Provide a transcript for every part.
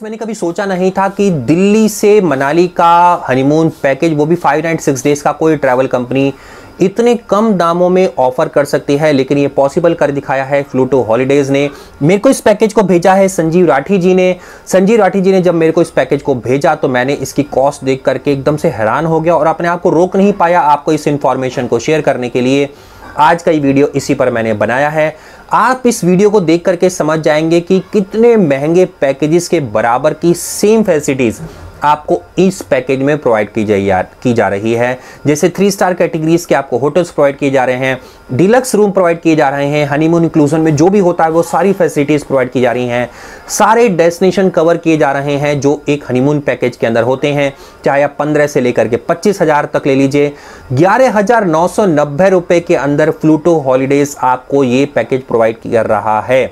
friends मैंने कभी सोचा नहीं था कि दिल्ली से मनाली का हनीमून पैकेज वो भी फाइव नाइट सिक्स डेज़ का कोई ट्रैवल कंपनी इतने कम दामों में ऑफर कर सकती है लेकिन ये पॉसिबल कर दिखाया है फ्लूटो हॉलीडेज़ ने मेरे को इस पैकेज को भेजा है संजीव राठी जी ने संजीव राठी जी ने जब मेरे को इस पैकेज को भेजा तो मैंने इसकी कॉस्ट देख करके एकदम से हैरान हो गया और अपने आप को रोक नहीं पाया आपको इस इन्फॉर्मेशन को शेयर करने के लिए आज का ये वीडियो इसी पर मैंने बनाया है आप इस वीडियो को देख करके समझ जाएंगे कि कितने महंगे पैकेजेस के बराबर की सेम फैसिलिटीज़ आपको इस पैकेज में प्रोवाइड की जा की जा रही है जैसे थ्री स्टार कैटेगरीज के आपको होटल्स प्रोवाइड किए जा रहे हैं डिलक्स रूम प्रोवाइड किए जा रहे हैं हनीमून इंक्लूजन में जो भी होता है वो सारी फैसिलिटीज़ प्रोवाइड की जा रही हैं सारे डेस्टिनेशन कवर किए जा रहे हैं जो एक हनीमून पैकेज के अंदर होते हैं चाहे आप पंद्रह से लेकर के पच्चीस हज़ार तक ले लीजिए ग्यारह हज़ार नौ सौ नब्बे रुपये के अंदर फ्लूटो हॉलीडेज़ आपको ये पैकेज प्रोवाइड कर रहा है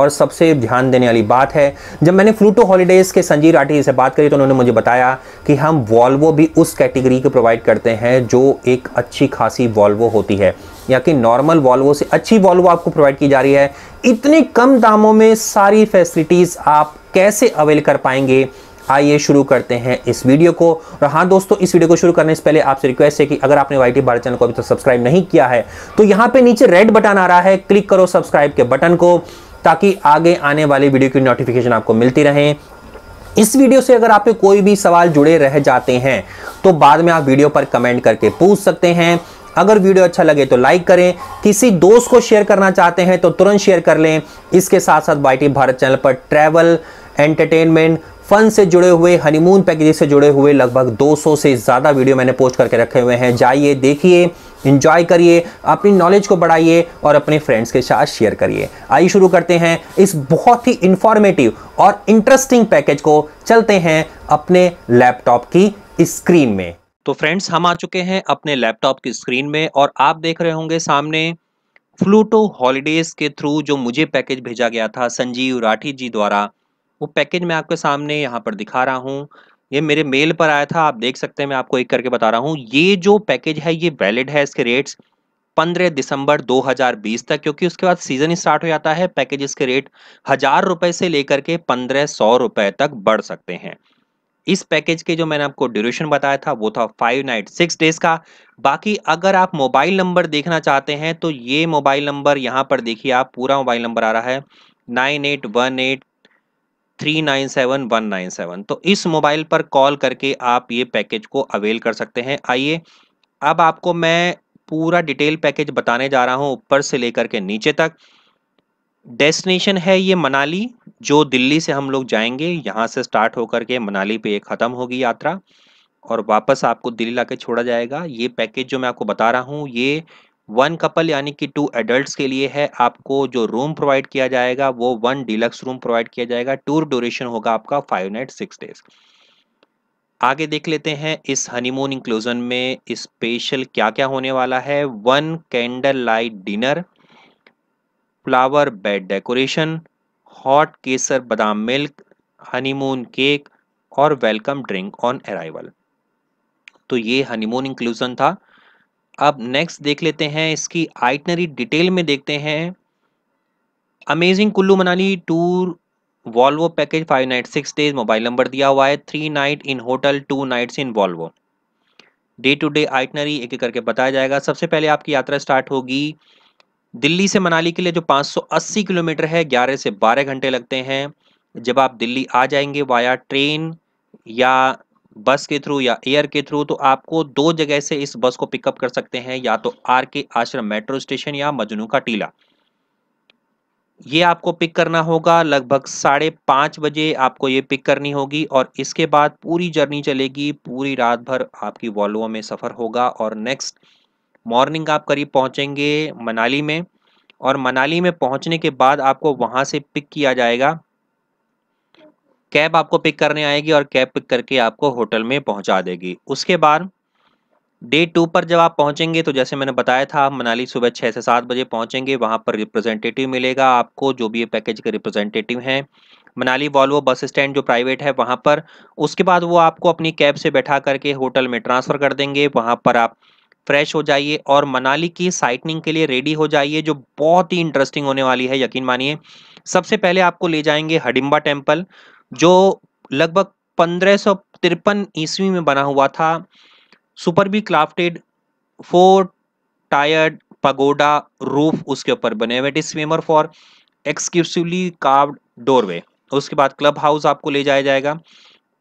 और सबसे ध्यान देने वाली बात है जब मैंने फ्लूटो हॉलीडेज़ के संजीव राठी से बात करी तो उन्होंने मुझे बताया कि हम वॉल्वो भी उस कैटेगरी को प्रोवाइड करते हैं जो एक अच्छी खासी वॉल्वो होती है या कि नॉर्मल वॉल्वो से अच्छी वॉल्वो आपको प्रोवाइड की जा रही है इतने कम दामों में सारी फैसिलिटीज़ आप कैसे अवेल कर पाएंगे आइए शुरू करते हैं इस वीडियो को और हाँ दोस्तों इस वीडियो को शुरू करने से पहले आपसे रिक्वेस्ट है कि अगर आपने वाई टी भारत चैनल को अभी तक तो सब्सक्राइब नहीं किया है तो यहाँ पे नीचे रेड बटन आ रहा है क्लिक करो सब्सक्राइब के बटन को ताकि आगे आने वाले वीडियो की नोटिफिकेशन आपको मिलती रहे इस वीडियो से अगर आपके कोई भी सवाल जुड़े रह जाते हैं तो बाद में आप वीडियो पर कमेंट करके पूछ सकते हैं अगर वीडियो अच्छा लगे तो लाइक करें किसी दोस्त को शेयर करना चाहते हैं तो तुरंत शेयर कर लें इसके साथ साथ वाई भारत चैनल पर ट्रैवल एंटरटेनमेंट फन से जुड़े हुए हनीमून पैकेजेस से जुड़े हुए लगभग 200 से ज़्यादा वीडियो मैंने पोस्ट करके रखे हुए हैं जाइए देखिए इंजॉय करिए अपनी नॉलेज को बढ़ाइए और अपने फ्रेंड्स के साथ शेयर करिए आइए शुरू करते हैं इस बहुत ही इंफॉर्मेटिव और इंटरेस्टिंग पैकेज को चलते हैं अपने लैपटॉप की स्क्रीन में तो फ्रेंड्स हम आ चुके हैं अपने लैपटॉप की स्क्रीन में और आप देख रहे होंगे सामने फ्लूटो हॉलीडेज के थ्रू जो मुझे पैकेज भेजा गया था संजीव राठी जी द्वारा वो पैकेज मैं आपके सामने यहाँ पर दिखा रहा हूँ ये मेरे मेल पर आया था आप देख सकते हैं मैं आपको एक करके बता रहा हूँ ये जो पैकेज है ये वैलिड है इसके रेट्स 15 दिसंबर 2020 तक क्योंकि उसके बाद सीजन स्टार्ट हो जाता है पैकेज के रेट हजार रुपए से लेकर के पंद्रह सौ रुपए तक बढ़ सकते हैं इस पैकेज के जो मैंने आपको ड्यूरेशन बताया था वो था फाइव नाइट सिक्स डेज का बाकी अगर आप मोबाइल नंबर देखना चाहते हैं तो ये मोबाइल नंबर यहाँ पर देखिए आप पूरा मोबाइल नंबर आ रहा है nine eight one eight three nine seven one nine seven तो इस मोबाइल पर कॉल करके आप ये पैकेज को अवेल कर सकते हैं आइए अब आपको मैं पूरा डिटेल पैकेज बताने जा रहा हूँ ऊपर से लेकर के नीचे तक डेस्टिनेशन है ये मनाली जो दिल्ली से हम लोग जाएंगे यहाँ से स्टार्ट होकर के मनाली पे ख़त्म होगी यात्रा और वापस आपको दिल्ली ला के छोड़ा जाएगा ये पैकेज जो मैं आपको बता रहा हूँ ये वन कपल यानी कि टू एडल्ट्स के लिए है आपको जो रूम प्रोवाइड किया जाएगा वो वन डिलक्स रूम प्रोवाइड किया जाएगा टूर ड्यूरेशन होगा आपका फाइव नाइट सिक्स डेज आगे देख लेते हैं इस हनीमून इंक्लूजन में स्पेशल क्या क्या होने वाला है one candle light dinner flower bed decoration hot kesar badam milk honeymoon cake और वेलकम ड्रिंक ऑन अराइवल तो ये हनीमून इंक्लूजन था अब नेक्स्ट देख लेते हैं इसकी आइटनरी डिटेल में देखते हैं amazing Kullu Manali tour Volvo package five night six days mobile number दिया हुआ है three night in hotel two nights in Volvo day to day itinerary एक एक करके बताया जाएगा सबसे पहले आपकी यात्रा स्टार्ट होगी दिल्ली से मनाली के लिए जो 580 किलोमीटर है 11 से 12 घंटे लगते हैं जब आप दिल्ली आ जाएंगे वाया ट्रेन या बस के थ्रू या एयर के थ्रू तो आपको दो जगह से इस बस को पिकअप कर सकते हैं या तो आर के आश्रम मेट्रो स्टेशन या मजनू का टीला ये आपको पिक करना होगा लगभग साढ़े पाँच बजे आपको ये पिक करनी होगी और इसके बाद पूरी जर्नी चलेगी पूरी रात भर आपकी वॉल्वो में सफ़र होगा और नेक्स्ट मॉर्निंग आप करीब पहुंचेंगे मनाली में और मनाली में पहुंचने के बाद आपको वहां से पिक किया जाएगा कैब आपको पिक करने आएगी और कैब पिक करके आपको होटल में पहुंचा देगी उसके बाद डे टू पर जब आप पहुंचेंगे तो जैसे मैंने बताया था आप मनाली सुबह छः से सात बजे पहुंचेंगे वहां पर रिप्रेजेंटेटिव मिलेगा आपको जो भी ये पैकेज के रिप्रेजेंटेटिव हैं मनाली वॉल्वो बस स्टैंड जो प्राइवेट है वहां पर उसके बाद वो आपको अपनी कैब से बैठा करके होटल में ट्रांसफ़र कर देंगे वहाँ पर आप फ्रेश हो जाइए और मनाली की साइटनिंग के लिए रेडी हो जाइए जो बहुत ही इंटरेस्टिंग होने वाली है यकीन मानिए सबसे पहले आपको ले जाएंगे हडिम्बा टेम्पल जो लगभग पंद्रह सौ तिरपन ईस्वी में बना हुआ था superbly crafted four tiered pagoda roof उसके ऊपर बने हुए it famed for exclusively carved doorway उसके बाद क्लब हाउस आपको ले जाया जाएगा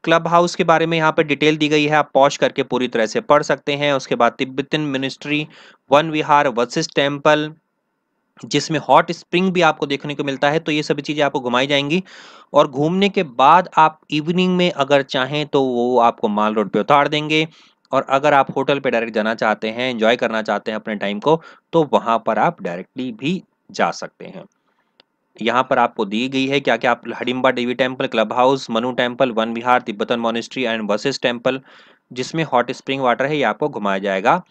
क्लब हाउस के बारे में यहाँ पर डिटेल दी गई है आप पॉश करके पूरी तरह से पढ़ सकते हैं उसके बाद Tibetan monastery Van Vihar Vashisht temple जिसमें हॉट स्प्रिंग भी आपको देखने को मिलता है तो ये सभी चीज़ें आपको घुमाई जाएंगी और घूमने के बाद आप इवनिंग में अगर चाहें तो वो आपको माल रोड पे उतार देंगे और अगर आप होटल पे डायरेक्ट जाना चाहते हैं एंजॉय करना चाहते हैं अपने टाइम को तो वहाँ पर आप डायरेक्टली भी जा सकते हैं यहाँ पर आपको दी गई है क्या क्या आप Hadimba Devi temple club house Manu temple Van Vihar Tibetan monastery and बसेस टेम्पल जिसमें हॉट स्प्रिंग वाटर है ये आपको घुमाया जाएगा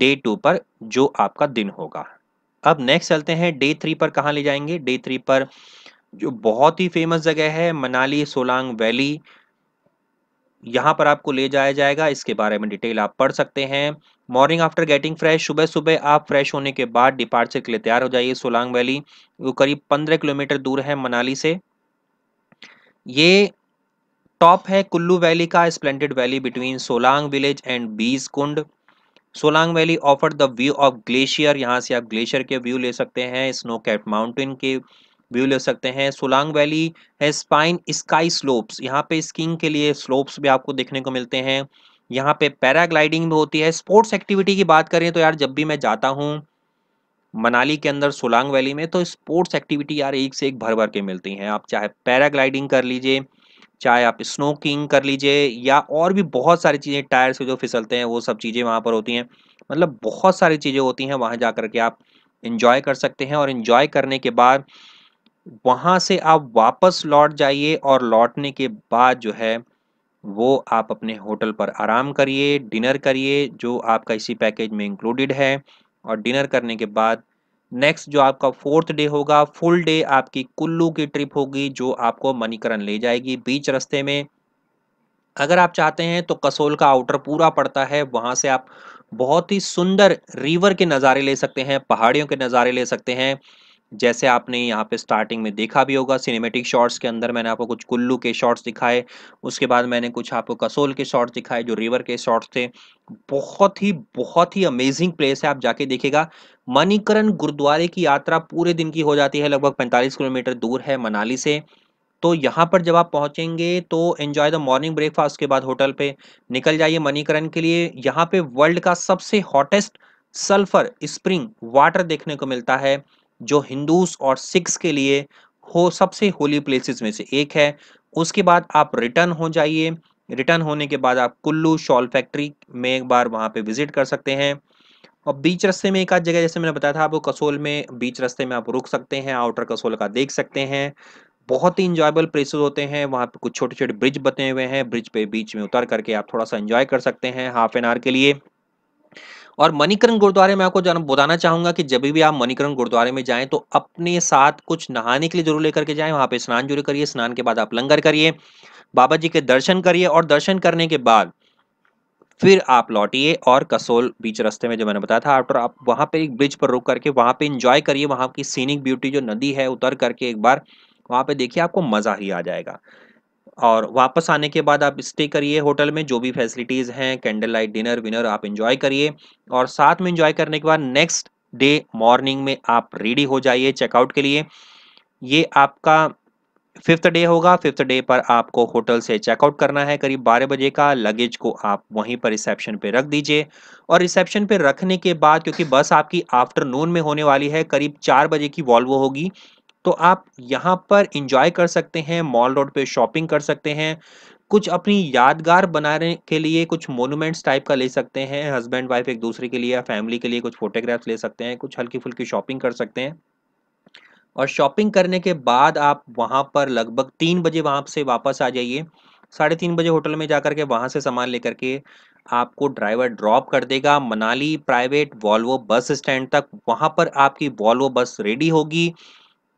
डे टू पर जो आपका दिन होगा अब नेक्स्ट चलते हैं डे थ्री पर कहाँ ले जाएंगे डे थ्री पर जो बहुत ही फेमस जगह है मनाली सोलांग वैली यहाँ पर आपको ले जाया जाएगा इसके बारे में डिटेल आप पढ़ सकते हैं मॉर्निंग आफ्टर गेटिंग फ्रेश सुबह सुबह आप फ्रेश होने के बाद डिपार्चर के लिए तैयार हो जाइए सोलांग वैली वो करीब पंद्रह किलोमीटर दूर है मनाली से ये टॉप है कुल्लू वैली का splendid valley between Solang village and Beas Kund Solang valley offer the view of glacier यहाँ से आप ग्लेशियर के व्यू ले सकते हैं स्नो कैप माउंटेन के व्यू ले सकते हैं सोलांग वैली है स्पाइन स्काई स्लोप्स यहाँ पे स्कीइंग के लिए स्लोप्स भी आपको देखने को मिलते हैं यहाँ पे पैराग्लाइडिंग भी होती है स्पोर्ट्स एक्टिविटी की बात करें तो यार जब भी मैं जाता हूँ मनाली के अंदर सोलांग वैली में तो स्पोर्ट्स एक्टिविटी यार एक से एक भर भर के मिलती हैं आप चाहे पैराग्लाइडिंग कर लीजिए चाहे आप स्नोकिंग कर लीजिए या और भी बहुत सारी चीज़ें टायर से जो फिसलते हैं वो सब चीज़ें वहाँ पर होती हैं मतलब बहुत सारी चीज़ें होती हैं वहाँ जा कर के आप इन्जॉय कर सकते हैं और इन्जॉय करने के बाद वहाँ से आप वापस लौट जाइए और लौटने के बाद जो है वो आप अपने होटल पर आराम करिए डिनर करिए जो आपका इसी पैकेज में इंक्लूडेड है और डिनर करने के बाद नेक्स्ट जो आपका फोर्थ डे होगा फुल डे आपकी कुल्लू की ट्रिप होगी जो आपको मणिकरण ले जाएगी बीच रास्ते में अगर आप चाहते हैं तो कसोल का आउटर पूरा पड़ता है वहाँ से आप बहुत ही सुंदर रिवर के नज़ारे ले सकते हैं पहाड़ियों के नज़ारे ले सकते हैं जैसे आपने यहाँ पे स्टार्टिंग में देखा भी होगा सिनेमेटिक शॉट्स के अंदर मैंने आपको कुछ कुल्लू के शॉट्स दिखाए उसके बाद मैंने कुछ आपको कसोल के शॉट्स दिखाए जो रिवर के शॉट्स थे बहुत ही बहुत ही अमेजिंग प्लेस है आप जाके देखेगा मणिकरण गुरुद्वारे की यात्रा पूरे दिन की हो जाती है लगभग पैंतालीस किलोमीटर दूर है मनाली से तो यहाँ पर जब आप पहुँचेंगे तो एन्जॉय द मॉर्निंग ब्रेकफास्ट के बाद होटल पे निकल जाइए मणिकरण के लिए यहाँ पे वर्ल्ड का सबसे हॉटेस्ट सल्फर स्प्रिंग वाटर देखने को मिलता है जो हिंदूज और सिख्स के लिए हो सबसे होली प्लेसेस में से एक है उसके बाद आप रिटर्न हो जाइए रिटर्न होने के बाद आप कुल्लू शॉल फैक्ट्री में एक बार वहाँ पे विजिट कर सकते हैं और बीच रस्ते में एक आध जगह जैसे मैंने बताया था आपको कसोल में बीच रस्ते में आप रुक सकते हैं आउटर कसोल का देख सकते हैं बहुत ही इंजॉयबल प्लेसेस होते हैं वहाँ पे कुछ छोटे छोटे ब्रिज बने हुए हैं ब्रिज पे बीच में उतर करके आप थोड़ा सा इंजॉय कर सकते हैं हाफ एन आवर के लिए और मणिकरण गुरुद्वारे में आपको बताना चाहूंगा कि जब भी आप मणिकरण गुरुद्वारे में जाएं तो अपने साथ कुछ नहाने के लिए जरूर लेकर के जाएं वहां पे स्नान जरूर करिए स्नान के बाद आप लंगर करिए बाबा जी के दर्शन करिए और दर्शन करने के बाद फिर आप लौटिए और कसोल बीच रास्ते में जो मैंने बताया था आफ्टर आप वहाँ पे एक ब्रिज पर रुक करके वहाँ पे इंजॉय करिए वहाँ की सीनिक ब्यूटी जो नदी है उतर करके एक बार वहाँ पे देखिए आपको मज़ा ही आ जाएगा और वापस आने के बाद आप स्टे करिए होटल में जो भी फैसिलिटीज़ हैं कैंडल लाइट डिनर विनर आप इन्जॉय करिए और साथ में इन्जॉय करने के बाद नेक्स्ट डे मॉर्निंग में आप रेडी हो जाइए चेकआउट के लिए ये आपका फिफ्थ डे होगा फिफ्थ डे पर आपको होटल से चेकआउट करना है करीब बारह बजे का लगेज को आप वहीं पर रिसेप्शन पे रख दीजिए और रिसेप्शन पे रखने के बाद क्योंकि बस आपकी आफ्टरनून में होने वाली है करीब चार बजे की वॉल्वो होगी तो आप यहाँ पर इंजॉय कर सकते हैं मॉल रोड पे शॉपिंग कर सकते हैं कुछ अपनी यादगार बनाने के लिए कुछ मोनूमेंट्स टाइप का ले सकते हैं हस्बैंड वाइफ एक दूसरे के लिए फैमिली के लिए कुछ फोटोग्राफ्स ले सकते हैं कुछ हल्की फुल्की शॉपिंग कर सकते हैं और शॉपिंग करने के बाद आप वहाँ पर लगभग तीन बजे वहाँ से वापस आ जाइए साढ़े तीन बजे होटल में जा कर के वहाँ से सामान लेकर के आपको ड्राइवर ड्रॉप कर देगा Manali private Volvo bus stand तक वहाँ पर आपकी वॉल्वो बस रेडी होगी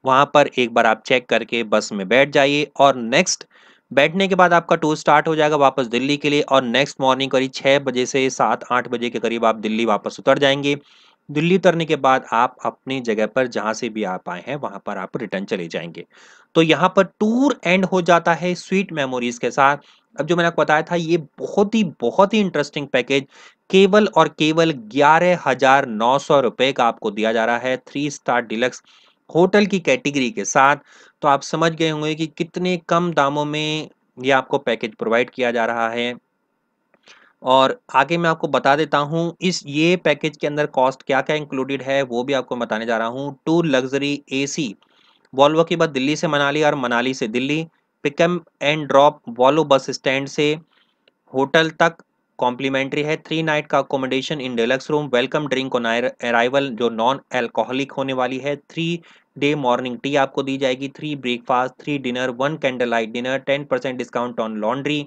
वहाँ पर एक बार आप चेक करके बस में बैठ जाइए और नेक्स्ट बैठने के बाद आपका टूर स्टार्ट हो जाएगा वापस दिल्ली के लिए और नेक्स्ट मॉर्निंग करीब छः बजे से सात आठ बजे के करीब आप दिल्ली वापस उतर जाएंगे दिल्ली उतरने के बाद आप अपनी जगह पर जहाँ से भी आप आए हैं वहाँ पर आप रिटर्न चले जाएंगे तो यहाँ पर टूर एंड हो जाता है स्वीट मेमोरीज के साथ अब जो मैंने आपको बताया था ये बहुत ही बहुत ही इंटरेस्टिंग पैकेज केवल और केवल ग्यारह हजार नौ सौ रुपये का आपको दिया जा रहा है थ्री स्टार डिलक्स होटल की कैटेगरी के साथ तो आप समझ गए होंगे कि कितने कम दामों में ये आपको पैकेज प्रोवाइड किया जा रहा है और आगे मैं आपको बता देता हूँ इस ये पैकेज के अंदर कॉस्ट क्या क्या इंक्लूडेड है वो भी आपको बताने जा रहा हूँ टू लग्जरी एसी वॉल्वो के बाद दिल्ली से मनाली और मनाली से Delhi pickup and drop Volvo bus stand से होटल तक कॉम्प्लीमेंट्री है थ्री नाइट का accommodation in deluxe room welcome drink on arrival जो नॉन एल्कोहलिक होने वाली है थ्री डे मॉर्निंग टी आपको दी जाएगी three breakfast three dinner one candle light dinner ten percent discount on laundry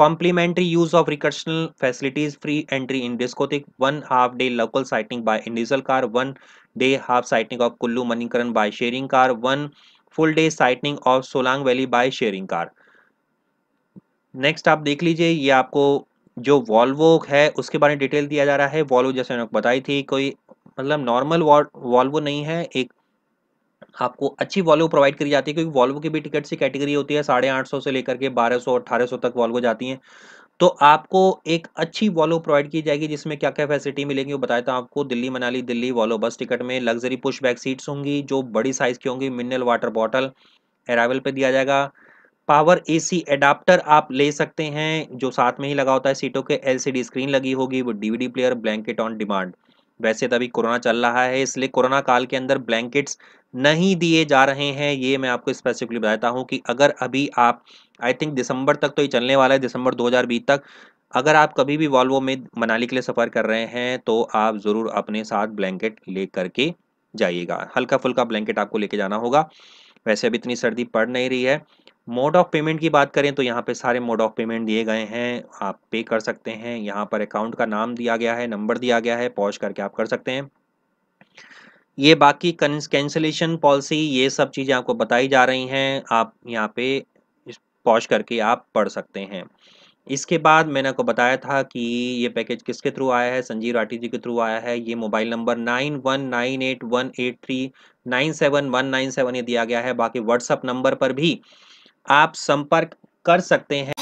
complimentary use of recreational facilities free entry in discotheque one half day local sighting by individual car one day half sighting of Kullu Manikaran by sharing car one full day sighting of Solang valley by sharing car next आप देख लीजिए ये आपको जो Volvo है उसके बारे में डिटेल दिया जा रहा है वॉल्वो जैसे मैंने बताई थी कोई मतलब नॉर्मल वॉल्वो नहीं है एक आपको अच्छी वॉल्वो प्रोवाइड करी जाती है क्योंकि वॉल्वो की भी टिकट से कैटेगरी होती है साढ़े आठ सौ से लेकर के बारह सौ अट्ठारह सौ तक वॉल्वो जाती हैं तो आपको एक अच्छी वॉल्वो प्रोवाइड की जाएगी जिसमें क्या क्या फैसिलिटी मिलेगी वो बताया था आपको Delhi Manali Delhi Volvo bus ticket में लग्जरी पुश बैक सीट्स होंगी जो बड़ी साइज़ की होंगी मिनरल वाटर बॉटल अराइवल पे दिया जाएगा पावर एसी एडाप्टर आप ले सकते हैं जो साथ में ही लगा होता है सीटों के एलसीडी स्क्रीन लगी होगी वो DVD player blanket on demand वैसे तो अभी कोरोना चल रहा है इसलिए कोरोना काल के अंदर ब्लैंकेट्स नहीं दिए जा रहे हैं ये मैं आपको स्पेसिफिकली बताता हूँ कि अगर अभी आप आई थिंक दिसंबर तक तो ये चलने वाला है दिसंबर दो तक अगर आप कभी भी वॉल्वो में मनाली के लिए सफ़र कर रहे हैं तो आप ज़रूर अपने साथ ब्लैंकेट ले करके जाइएगा हल्का फुल्का ब्लैंकेट आपको लेके जाना होगा वैसे अभी इतनी सर्दी पड़ नहीं रही है मोड ऑफ पेमेंट की बात करें तो यहाँ पे सारे मोड ऑफ पेमेंट दिए गए हैं आप पे कर सकते हैं यहाँ पर अकाउंट का नाम दिया गया है नंबर दिया गया है पॉज करके आप कर सकते हैं ये बाकी कैंसिलेशन पॉलिसी ये सब चीज़ें आपको बताई जा रही हैं आप यहाँ पे पॉज करके आप पढ़ सकते हैं इसके बाद मैंने आपको बताया था कि ये पैकेज किसके थ्रू आया है संजीव राठी जी के थ्रू आया है ये mobile number nine one nine eight one eight three nine seven one nine seven ये दिया गया है बाकी व्हाट्सअप नंबर पर भी आप संपर्क कर सकते हैं